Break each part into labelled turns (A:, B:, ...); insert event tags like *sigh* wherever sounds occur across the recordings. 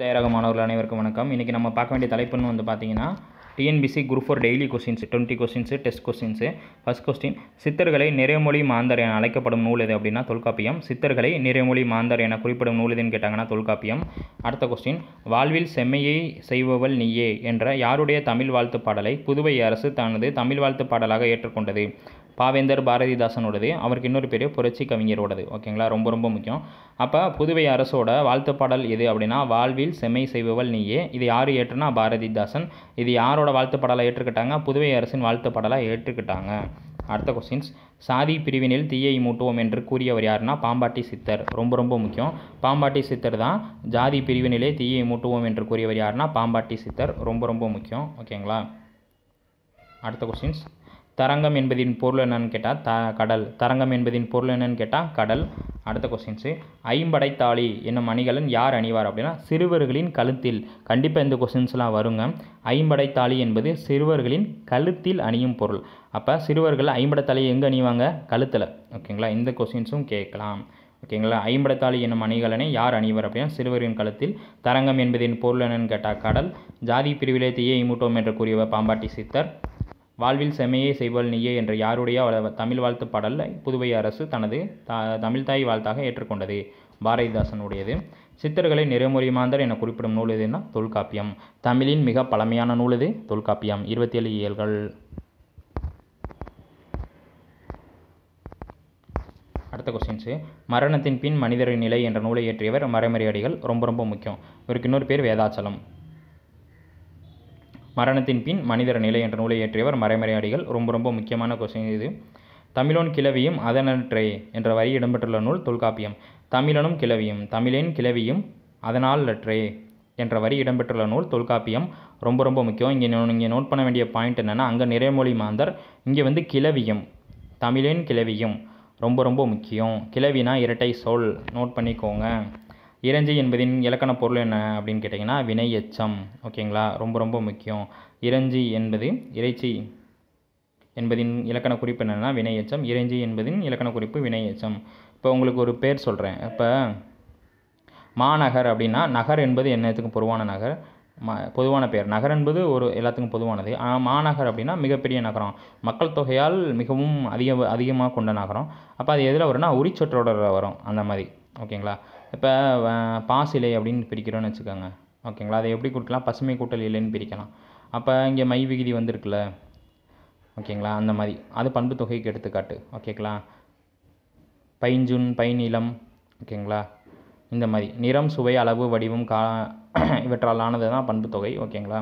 A: தயாராக மாணவர்கள் அனைவருக்கும் வணக்கம் இன்றைக்கி நம்ம பார்க்க வேண்டிய தலைப்புன்னு வந்து பார்த்தீங்கன்னா TNPSC group four daily questions twenty questions test questions first question சித்தர்களை நிறைமொழி மாந்தர் என அழைக்கப்படும் நூல் எது அப்படின்னா தொல்காப்பியம் சித்தர்களை நிறைமொழி மாந்தர் என குறிப்பிடும் நூல் எதுன்னு கேட்டாங்கன்னா தொல்காப்பியம் அடுத்த கொஸ்டின் வாழ்வில் செம்மையை செய்பவள் நீயே என்ற யாருடைய தமிழ் வாழ்த்து பாடலை புதுவை அரசு தனது தமிழ் வாழ்த்து பாடலாக ஏற்றுக்கொண்டது பாவேந்தர் பாரதிதாசனோடது அவருக்கு இன்னொரு பெரிய புரட்சி கவிஞரோடது ஓகேங்களா ரொம்ப ரொம்ப முக்கியம் அப்போ புதுவை அரசோட வாழ்த்து பாடல் எது அப்படின்னா வாழ்வில் செம்மை செய்பவள் நீயே இது யார் ஏற்றுனா பாரதிதாசன் இது யாரோட யாரோட வாழ்த்து பாடலாக ஏற்றுக்கிட்டாங்க புதுவை அரசின் வாழ்த்து பாடலாக ஏற்றுக்கிட்டாங்க அடுத்த கொஸ்டின்ஸ் சாதி பிரிவினில் தீயை மூட்டுவோம் என்று கூறியவர் யாருன்னா பாம்பாட்டி சித்தர் ரொம்ப ரொம்ப முக்கியம் பாம்பாட்டி சித்தர் தான் ஜாதி பிரிவினிலே தீயை மூட்டுவோம் என்று கூறியவர் யாருன்னா பாம்பாட்டி சித்தர் ரொம்ப ரொம்ப முக்கியம் ஓகேங்களா அடுத்த கொஸ்டின்ஸ் தரங்கம் என்பதின் பொருள் என்னன்னு கேட்டால் த கடல் தரங்கம் என்பதின் பொருள் என்னன்னு கேட்டால் கடல் அடுத்த கொஸ்டின்ஸு ஐம்படை தாலி என்னும் அணிகலன் யார் அணிவார் அப்படின்னா சிறுவர்களின் கழுத்தில் கண்டிப்பாக இந்த கொஸ்டின்ஸ்லாம் வருங்க ஐம்படை என்பது சிறுவர்களின் கழுத்தில் அணியும் பொருள் அப்போ சிறுவர்கள் ஐம்படை எங்கே அணிவாங்க கழுத்தில் ஓகேங்களா இந்த கொஸ்டின்ஸும் கேட்கலாம் ஓகேங்களா ஐம்படத்தாளி என்னும் அணிகலனை யார் அணிவர் அப்படின்னா சிறுவரின் கழுத்தில் தரங்கம் என்பதின் பொருள் என்னன்னு கேட்டால் கடல் ஜாதி பிரிவிலே தீயை மூட்டோம் என்று கூறியவர் பாம்பாட்டி சித்தர் வாழ்வில் செமையை செய்வாள் நீயே என்ற யாருடைய தமிழ் வாழ்த்து பாடல் புதுவை அரசு தனது த தமிழ்தாய் வாழ்த்தாக ஏற்றுக்கொண்டது பாரதிதாசனுடையது சித்தர்களை நிறைமுறை மாந்தர் என குறிப்பிடும் நூல் எதுன்னா தொல்காப்பியம் தமிழின் மிக பழமையான நூல் இது தொல்காப்பியம் இருபத்தி ஏழு இயல்கள் அடுத்த கொஸ்டின்ஸு மரணத்தின் பின் மனிதரின் நிலை என்ற நூலை இயற்றியவர் மறைமறையடிகள் ரொம்ப ரொம்ப முக்கியம் இவருக்கு இன்னொரு பேர் வேதாச்சலம் மரணத்தின் பின் மனிதர் நிலை என்ற நூலை இயற்றியவர் மறைமறையாடிகள் ரொம்ப ரொம்ப முக்கியமான கொஸ்டின் இது தமிழோன் கிளவியும் அதனற்றே என்ற வரி இடம்பெற்றுள்ள நூல் தொல்காப்பியம் தமிழனும் கிளவியும் தமிழேன் கிளவியும் அதனால் லற்றே என்ற வரி இடம்பெற்றுள்ள நூல் தொல்காப்பியம் ரொம்ப ரொம்ப முக்கியம் இங்கே இங்கே நோட் பண்ண வேண்டிய பாயிண்ட் என்னென்னா அங்கே நிறைமொழி மாந்தர் இங்கே வந்து கிளவியும் தமிழேன் கிளவியும் ரொம்ப ரொம்ப முக்கியம் கிளவினா இரட்டை சொல் நோட் பண்ணிக்கோங்க இறைஞ்சி என்பதின் இலக்கண பொருள் என்ன அப்படின்னு கேட்டிங்கன்னா வினை எச்சம் ஓகேங்களா ரொம்ப ரொம்ப முக்கியம் இறைஞ்சி என்பது இறைச்சி என்பதின் இலக்கண குறிப்பு என்னென்னா வினையச்சம் இறைஞ்சி என்பதின் இலக்கண குறிப்பு வினையச்சம் இப்போ உங்களுக்கு ஒரு பேர் சொல்கிறேன் இப்போ மாநகர் அப்படின்னா நகர் என்பது என்னத்துக்கும் பொதுவான நகர் ம பொதுவான பேர் நகர் என்பது ஒரு எல்லாத்துக்கும் பொதுவானது ஆனால் மாநகர் அப்படின்னா மிகப்பெரிய நகரம் மக்கள் தொகையால் மிகவும் அதிக அதிகமாக கொண்ட நகரம் அப்போ அது எதில் வரும்னா உரிச்சொற்றோட வரும் அந்த மாதிரி ஓகேங்களா இப்போ பாசிலை அப்படின்னு பிரிக்கிறோன்னு வச்சுக்கோங்க ஓகேங்களா அதை எப்படி கொடுக்கலாம் பசுமை கூட்டல் இல்லைன்னு பிரிக்கலாம் அப்போ இங்கே மை விகுதி வந்திருக்குல்ல ஓகேங்களா அந்த மாதிரி அது பண்பு தொகைக்கு எடுத்துக்காட்டு ஓகேங்களா பைஞ்சுன் பைநிலம் ஓகேங்களா இந்த மாதிரி நிறம் சுவை அளவு வடிவம் கா *clears throat* இவற்றால் ஆனது தான் பண்பு தொகை ஓகேங்களா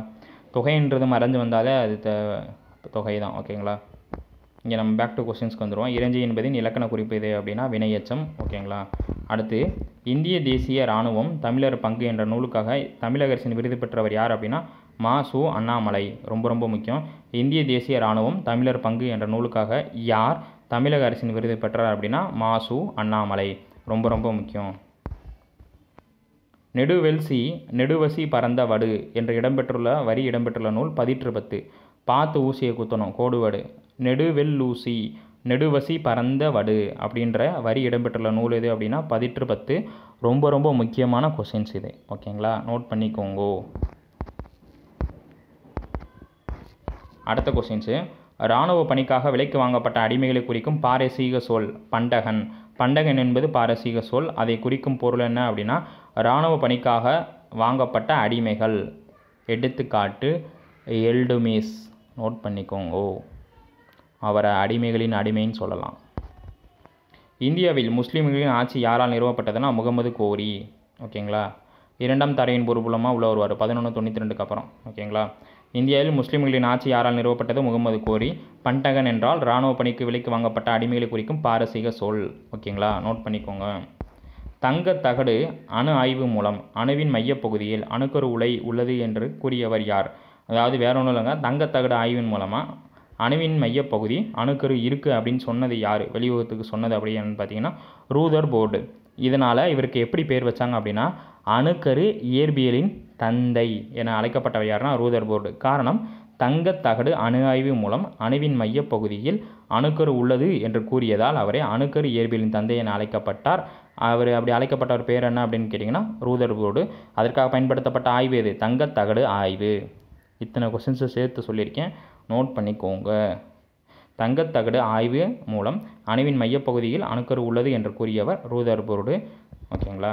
A: தொகைன்றது மறைஞ்சு வந்தாலே அது தொகை தான் ஓகேங்களா இங்கே நம்ம பேக் டு கொஸ்டின்ஸ்க்கு வந்துடுவோம் இறஞ்சி என்பதின் இலக்கண குறிப்பு இது அப்படின்னா வினையச்சம் ஓகேங்களா அடுத்து இந்திய தேசிய இராணுவம் தமிழர் பங்கு என்ற நூலுக்காக தமிழக அரசின் விருது பெற்றவர் யார் அப்படின்னா மா சு அண்ணாமலை ரொம்ப ரொம்ப முக்கியம் இந்திய தேசிய இராணுவம் தமிழர் பங்கு என்ற நூலுக்காக யார் தமிழக அரசின் விருது பெற்றார் அப்படின்னா மா சு அண்ணாமலை ரொம்ப ரொம்ப முக்கியம் நெடுவெல்சி நெடுவசி பறந்த வடு என்று இடம்பெற்றுள்ள வரி இடம்பெற்றுள்ள நூல் பதிற்று பத்து பார்த்து ஊசியை குத்தணும் கோடுவடு நெடுவெல்லூசி நெடுவசி பரந்த வடு அப்படின்ற வரி இடம்பெற்றுள்ள நூல் எது அப்படின்னா பதிற்று பத்து ரொம்ப ரொம்ப முக்கியமான கொஷின்ஸ் இது ஓகேங்களா நோட் பண்ணிக்கோங்கோ அடுத்த கொஷின்ஸு இராணுவ பணிக்காக விலைக்கு வாங்கப்பட்ட அடிமைகளை குறிக்கும் பாரசீக சொல் பண்டகன் பண்டகன் என்பது பாரசீக சொல் அதை குறிக்கும் பொருள் என்ன அப்படின்னா இராணுவ பணிக்காக வாங்கப்பட்ட அடிமைகள் எடுத்துக்காட்டு எல்டுமிஸ் நோட் பண்ணிக்கோங்கோ அவரை அடிமைகளின் அடிமைன்னு சொல்லலாம் இந்தியாவில் முஸ்லீம்களின் ஆட்சி யாரால் நிறுவப்பட்டதுன்னா முகமது கோரி ஓகேங்களா இரண்டாம் தரையின் பொறுப்புலமாக உள்ள வருவார் பதினொன்று தொண்ணூற்றி ரெண்டுக்கு அப்புறம் ஓகேங்களா இந்தியாவில் முஸ்லீம்களின் ஆட்சி யாரால் நிறுவப்பட்டது முகமது கோரி பண்டகன் என்றால் இராணுவ பணிக்கு விலைக்கு வாங்கப்பட்ட அடிமைகளை குறிக்கும் பாரசீக சொல் ஓகேங்களா நோட் பண்ணிக்கோங்க தங்க தகடு அணு ஆய்வு மூலம் அணுவின் மையப்பகுதியில் அணுக்கரு உலை உள்ளது என்று கூறியவர் யார் அதாவது வேற ஒன்றும் இல்லைங்க தங்கத்தகடு ஆய்வின் மூலமாக அணுவின் மையப்பகுதி அணுக்கரு இருக்குது அப்படின்னு சொன்னது யார் வெளியுலகத்துக்கு சொன்னது அப்படின்னு பார்த்தீங்கன்னா ரூதர் போர்டு இதனால் இவருக்கு எப்படி பேர் வச்சாங்க அப்படின்னா அணுக்கரு இயற்பியலின் தந்தை என அழைக்கப்பட்டவை யாருன்னா ரூதர் போர்டு காரணம் தங்கத்தகடு அணு ஆய்வு மூலம் அணுவின் மையப்பகுதியில் அணுக்கரு உள்ளது என்று கூறியதால் அவரே அணுக்கரு இயற்பியலின் தந்தை என அழைக்கப்பட்டார் அவர் அப்படி அழைக்கப்பட்ட ஒரு பேர் என்ன அப்படின்னு கேட்டிங்கன்னா ரூதர் போர்டு அதற்காக பயன்படுத்தப்பட்ட ஆய்வு எது தங்கத்தகடு ஆய்வு இத்தனை கொஸ்டின்ஸை சேர்த்து சொல்லியிருக்கேன் நோட் பண்ணிக்கோங்க தங்கத்தகடு ஆய்வு மூலம் அணுவின் மையப்பகுதியில் அணுக்கரு உள்ளது என்று கூறியவர் ரூதர்போர்டு ஓகேங்களா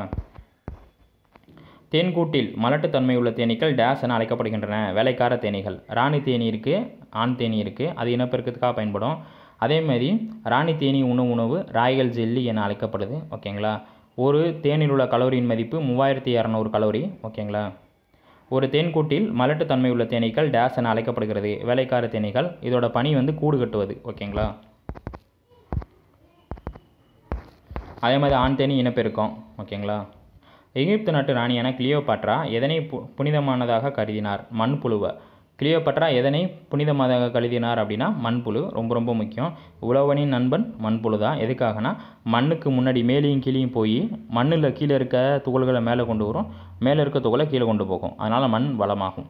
A: தேன்கூட்டில் மலட்டுத்தன்மை உள்ள தேனீக்கள் டேஸ் என அழைக்கப்படுகின்றன வேலைக்கார தேனீகள் ராணி தேனி இருக்குது ஆண் தேனி இருக்குது அது இனப்பெருக்கத்துக்காக பயன்படும் அதேமாதிரி ராணி தேனி உணவு உணவு ராய்கள் ஜெல்லி என அழைக்கப்படுது ஓகேங்களா ஒரு தேனில் உள்ள கலோரியின் மதிப்பு மூவாயிரத்தி இரநூறு கலோரி ஓகேங்களா ஒரு தேன்கூட்டில் மலட்டு தன்மை உள்ள தேனீக்கள் டேஸ் என அழைக்கப்படுகிறது வேலைக்கார தேனீக்கள் இதோட பணி வந்து கூடு கட்டுவது ஓகேங்களா அதே மாதிரி ஆண் தேனி இனப்பெருக்கம் ஓகேங்களா எகிப்து நாட்டு ராணியான கிளியோபாட்ரா எதனை புனிதமானதாக கருதினார் புழுவை கிளியோபட்ரா எதனை புனிதமாக கழுதினார் அப்படின்னா மண்புழு ரொம்ப ரொம்ப முக்கியம் உழவனின் நண்பன் மண்புழு தான் எதுக்காகனா மண்ணுக்கு முன்னாடி மேலேயும் கீழேயும் போய் மண்ணில் கீழே இருக்க துகள்களை மேலே கொண்டு வரும் மேலே இருக்க துகளை கீழே கொண்டு போகும் அதனால் மண் வளமாகும்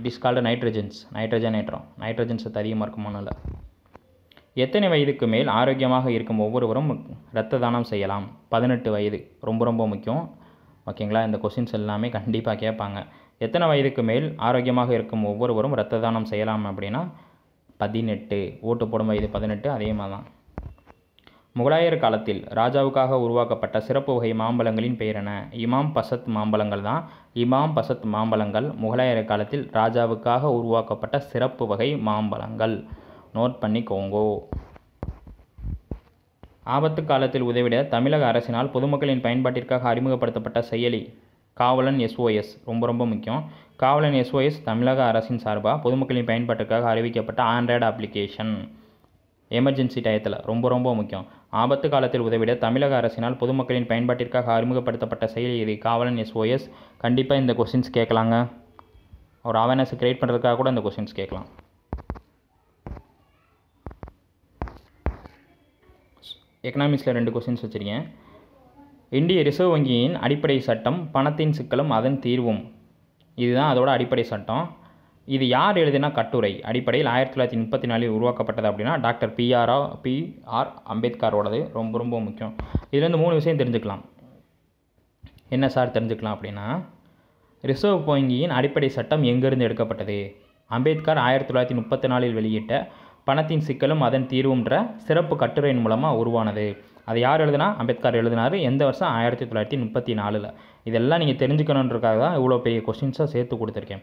A: it is called nitrogens nitrogen ஏற்றம் நைட்ரஜன்ஸ் அதிகமாக இருக்கும் மண்ணில் எத்தனை வயதுக்கு மேல் ஆரோக்கியமாக இருக்கும் ஒவ்வொருவரும் ரத்த தானம் செய்யலாம் பதினெட்டு வயது ரொம்ப ரொம்ப முக்கியம் ஓகேங்களா இந்த கொஷின்ஸ் எல்லாமே கண்டிப்பாக கேட்பாங்க எத்தனை வயதுக்கு மேல் ஆரோக்கியமாக இருக்கும் ஒவ்வொருவரும் ரத்த தானம் செய்யலாம் அப்படின்னா பதினெட்டு ஓட்டு போடும் வயது பதினெட்டு அதே தான் முகலாயர் காலத்தில் ராஜாவுக்காக உருவாக்கப்பட்ட சிறப்பு வகை மாம்பழங்களின் பெயரென இமாம் பசத் மாம்பழங்கள் தான் இமாம் பசத் மாம்பழங்கள் முகலாயர் காலத்தில் ராஜாவுக்காக உருவாக்கப்பட்ட சிறப்பு வகை மாம்பழங்கள் நோட் பண்ணிக்கோங்கோ ஆபத்து காலத்தில் உதவிட தமிழக அரசினால் பொதுமக்களின் பயன்பாட்டிற்காக அறிமுகப்படுத்தப்பட்ட செயலி காவலன் எஸ்ஓஎஸ் ரொம்ப ரொம்ப முக்கியம் காவலன் எஸ்ஓஎஸ் தமிழக அரசின் சார்பாக பொதுமக்களின் பயன்பாட்டுக்காக அறிவிக்கப்பட்ட ஆண்ட்ராய்டு அப்ளிகேஷன் எமர்ஜென்சி டயத்தில் ரொம்ப ரொம்ப முக்கியம் ஆபத்து காலத்தில் உதவிட தமிழக அரசினால் பொதுமக்களின் பயன்பாட்டிற்காக அறிமுகப்படுத்தப்பட்ட செயலி இது காவலன் எஸ்ஓஎஸ் கண்டிப்பாக இந்த கொஷின்ஸ் கேட்கலாங்க ஒரு அவேர்னஸ் க்ரியேட் பண்ணுறதுக்காக கூட இந்த கொஷின்ஸ் கேட்கலாம் எக்கனாமிக்ஸில் ரெண்டு கொஷின்ஸ் வச்சுருக்கேன் இந்திய ரிசர்வ் வங்கியின் அடிப்படை சட்டம் பணத்தின் சிக்கலும் அதன் தீர்வும் இதுதான் அதோட அடிப்படை சட்டம் இது யார் எழுதினா கட்டுரை அடிப்படையில் ஆயிரத்தி தொள்ளாயிரத்தி முப்பத்தி நாலில் உருவாக்கப்பட்டது அப்படின்னா டாக்டர் பிஆர் பி ஆர் அம்பேத்கரோடது ரொம்ப ரொம்ப முக்கியம் இதுலேருந்து மூணு விஷயம் தெரிஞ்சுக்கலாம் என்ன சார் தெரிஞ்சுக்கலாம் அப்படின்னா ரிசர்வ் வங்கியின் அடிப்படை சட்டம் எங்கேருந்து எடுக்கப்பட்டது அம்பேத்கர் ஆயிரத்தி தொள்ளாயிரத்தி முப்பத்தி நாலில் வெளியிட்ட பணத்தின் சிக்கலும் அதன் தீர்வுன்ற சிறப்பு கட்டுரையின் மூலமாக உருவானது அது யார் எழுதுனா அம்பேத்கர் எழுதினார் எந்த வருஷம் ஆயிரத்தி தொள்ளாயிரத்தி முப்பத்தி நாலில் இதெல்லாம் நீங்கள் தெரிஞ்சுக்கணுன்றக்காக தான் இவ்வளோ பெரிய கொஸ்டின்ஸாக சேர்த்து கொடுத்துருக்கேன்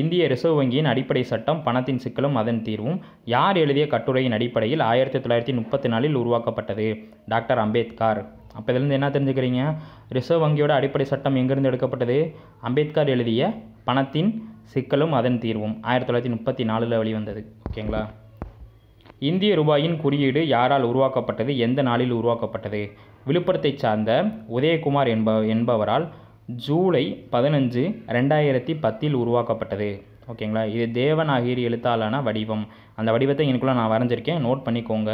A: இந்திய ரிசர்வ் வங்கியின் அடிப்படை சட்டம் பணத்தின் சிக்கலும் அதன் தீர்வும் யார் எழுதிய கட்டுரையின் அடிப்படையில் ஆயிரத்தி தொள்ளாயிரத்தி முப்பத்தி நாலில் உருவாக்கப்பட்டது டாக்டர் அம்பேத்கர் அப்போ இதுலேருந்து என்ன தெரிஞ்சுக்கிறீங்க ரிசர்வ் வங்கியோட அடிப்படை சட்டம் எங்கேருந்து எடுக்கப்பட்டது அம்பேத்கர் எழுதிய பணத்தின் சிக்கலும் அதன் தீர்வும் ஆயிரத்தி தொள்ளாயிரத்தி முப்பத்தி நாலில் வெளிவந்தது ஓகேங்களா இந்திய ரூபாயின் குறியீடு யாரால் உருவாக்கப்பட்டது எந்த நாளில் உருவாக்கப்பட்டது விழுப்புரத்தை சார்ந்த உதயகுமார் என்ப என்பவரால் ஜூலை பதினஞ்சு ரெண்டாயிரத்தி பத்தில் உருவாக்கப்பட்டது ஓகேங்களா இது தேவநாகிரி எழுத்தாளான வடிவம் அந்த வடிவத்தை எனக்குள்ளே நான் வரைஞ்சிருக்கேன் நோட் பண்ணிக்கோங்க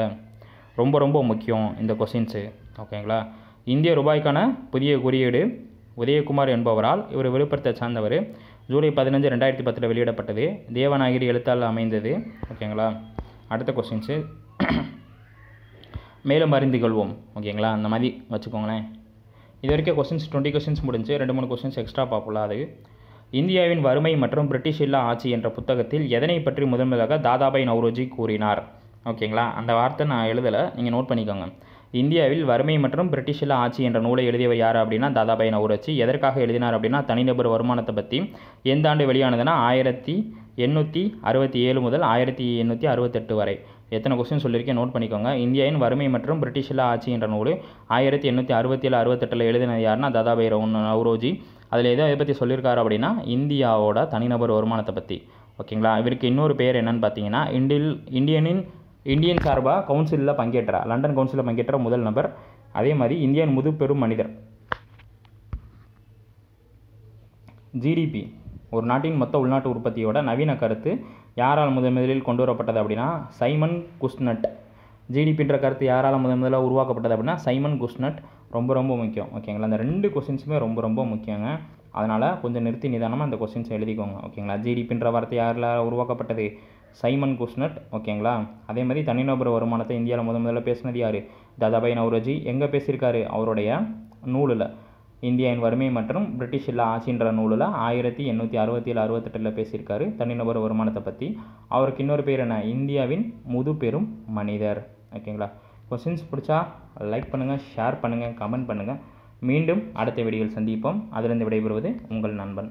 A: ரொம்ப ரொம்ப முக்கியம் இந்த கொஸ்டின்ஸு ஓகேங்களா இந்திய ரூபாய்க்கான புதிய குறியீடு உதயகுமார் என்பவரால் இவர் விழுப்புரத்தை சார்ந்தவர் ஜூலை பதினஞ்சு ரெண்டாயிரத்தி பத்தில் வெளியிடப்பட்டது தேவநாகிரி எழுத்தால் அமைந்தது ஓகேங்களா அடுத்த கொஸ்டின்ஸு மேலும் அறிந்து கொள்வோம் ஓகேங்களா அந்த மாதிரி வச்சுக்கோங்களேன் இது வரைக்கும் கொஸ்டின்ஸ் டுவெண்ட்டி கொஸ்டின்ஸ் முடிஞ்சு ரெண்டு மூணு கொஸ்டின்ஸ் எக்ஸ்ட்ரா பார்ப்போம்ல அது இந்தியாவின் வறுமை மற்றும் பிரிட்டிஷ் இல்லா ஆட்சி என்ற புத்தகத்தில் எதனை பற்றி முதன்முதலாக தாதாபாய் நவ்ரோஜி கூறினார் ஓகேங்களா அந்த வார்த்தை நான் எழுதலை நீங்கள் நோட் பண்ணிக்கோங்க இந்தியாவில் வறுமை மற்றும் பிரிட்டிஷ் இல்லா ஆட்சி என்ற நூலை எழுதியவர் யார் அப்படின்னா தாதாபாய் நவ்ரோஜி எதற்காக எழுதினார் அப்படின்னா தனிநபர் வருமானத்தை பற்றி எந்த ஆண்டு வெளியானதுன்னா ஆயிரத்தி எண்ணூற்றி அறுபத்தி ஏழு முதல் ஆயிரத்தி எண்ணூற்றி அறுபத்தெட்டு வரை எத்தனை கொஸ்டின் சொல்லியிருக்கேன் நோட் பண்ணிக்கோங்க இந்தியாவின் வறுமை மற்றும் பிரிட்டிஷில் ஆட்சி என்ற நூல் ஆயிரத்தி எண்ணூற்றி அறுபத்தி ஏழு அறுபத்தெட்டில் எழுதினது யாருன்னா தாதாபாய் நவ்ரோஜி அதில் எதை இதை பற்றி சொல்லியிருக்காரு அப்படின்னா இந்தியாவோட தனிநபர் வருமானத்தை பற்றி ஓகேங்களா இவருக்கு இன்னொரு பேர் என்னன்னு பார்த்தீங்கன்னா இண்டில் இந்தியனின் இந்தியன் சார்பாக கவுன்சிலில் பங்கேற்ற லண்டன் கவுன்சிலில் பங்கேற்ற முதல் நபர் அதே மாதிரி இந்தியன் முது பெரும் மனிதர் ஜிடிபி ஒரு நாட்டின் மொத்த உள்நாட்டு உற்பத்தியோட நவீன கருத்து யாரால் முதன் முதலில் கொண்டு வரப்பட்டது அப்படின்னா சைமன் குஸ்னட் ஜிடிபின்ற கருத்து யாரால் முதன் முதலாக உருவாக்கப்பட்டது அப்படின்னா சைமன் குஸ்னட் ரொம்ப ரொம்ப முக்கியம் ஓகேங்களா அந்த ரெண்டு கொஸ்டின்ஸுமே ரொம்ப ரொம்ப முக்கியங்க அதனால் கொஞ்சம் நிறுத்தி நிதானமாக அந்த கொஸ்டின்ஸ் எழுதிக்கோங்க ஓகேங்களா ஜிடிபின்ற வார்த்தை யாரில் உருவாக்கப்பட்டது சைமன் குஸ்னட் ஓகேங்களா அதே மாதிரி தனிநபர் வருமானத்தை இந்தியாவில் முதன் முதல்ல பேசினது யார் தாதாபாய் நவரோஜி எங்கே பேசியிருக்காரு அவருடைய நூலில் இந்தியாவின் வறுமை மற்றும் பிரிட்டிஷ் இல்லா ஆட்சின்ற நூலில் ஆயிரத்தி எண்ணூற்றி அறுபத்தி ஏழு அறுபத்தெட்டில் பேசியிருக்காரு தனிநபர் வருமானத்தை பற்றி அவருக்கு இன்னொரு பேர் என்ன இந்தியாவின் முதுபெரும் மனிதர் ஓகேங்களா கொஸ்டின்ஸ் பிடிச்சா லைக் பண்ணுங்கள் ஷேர் பண்ணுங்கள் கமெண்ட் பண்ணுங்கள் மீண்டும் அடுத்த வீடியோவில் சந்திப்போம் அதிலிருந்து விடைபெறுவது உங்கள் நண்பன்